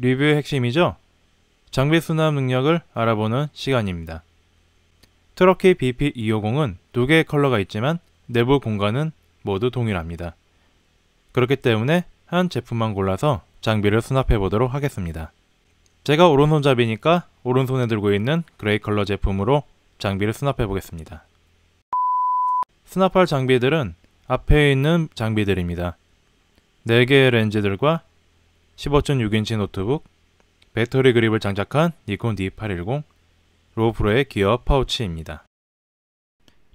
리뷰의 핵심이죠? 장비 수납 능력을 알아보는 시간입니다. 트럭키 BP250은 두 개의 컬러가 있지만 내부 공간은 모두 동일합니다. 그렇기 때문에 한 제품만 골라서 장비를 수납해 보도록 하겠습니다. 제가 오른손잡이니까 오른손에 들고 있는 그레이 컬러 제품으로 장비를 수납해 보겠습니다. 수납할 장비들은 앞에 있는 장비들입니다. 4개의 렌즈들과 15.6인치 노트북, 배터리 그립을 장착한 니콘 D810 로프로의 기어 파우치입니다.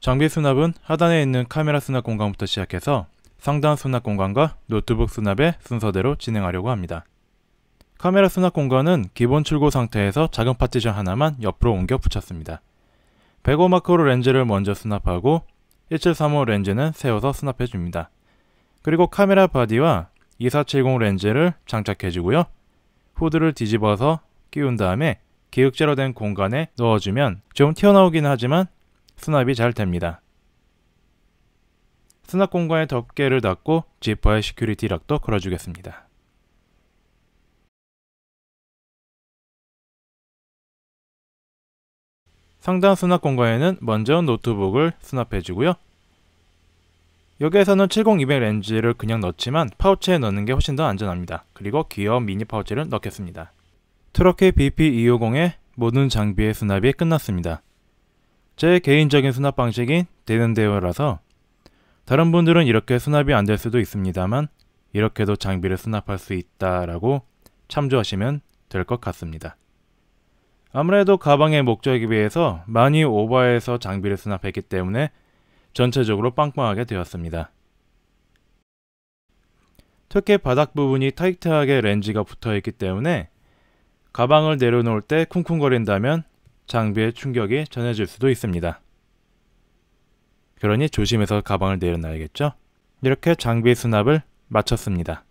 장비 수납은 하단에 있는 카메라 수납 공간부터 시작해서 상단 수납 공간과 노트북 수납의 순서대로 진행하려고 합니다. 카메라 수납 공간은 기본 출고 상태에서 작은 파티션 하나만 옆으로 옮겨 붙였습니다. 105 마크로 렌즈를 먼저 수납하고 1735 렌즈는 세워서 수납해줍니다. 그리고 카메라 바디와 2470 렌즈를 장착해주고요. 후드를 뒤집어서 끼운 다음에 기역자로 된 공간에 넣어주면 좀 튀어나오긴 하지만 수납이 잘 됩니다. 수납 공간의 덮개를 닫고 지퍼의 시큐리티 락도 걸어주겠습니다. 상단 수납 공간에는 먼저 노트북을 수납해주고요. 여기에서는 70200 렌즈를 그냥 넣지만 파우치에 넣는 게 훨씬 더 안전합니다. 그리고 귀여운 미니 파우치를 넣겠습니다. 트럭키 BP250의 모든 장비의 수납이 끝났습니다. 제 개인적인 수납 방식인 되는대어라서 다른 분들은 이렇게 수납이 안 될 수도 있습니다만 이렇게도 장비를 수납할 수 있다라고 참조하시면 될 것 같습니다. 아무래도 가방의 목적에 비해서 많이 오버해서 장비를 수납했기 때문에 전체적으로 빵빵하게 되었습니다. 특히 바닥 부분이 타이트하게 렌즈가 붙어있기 때문에 가방을 내려놓을 때 쿵쿵거린다면 장비에 충격이 전해질 수도 있습니다. 그러니 조심해서 가방을 내려놔야겠죠? 이렇게 장비 수납을 마쳤습니다.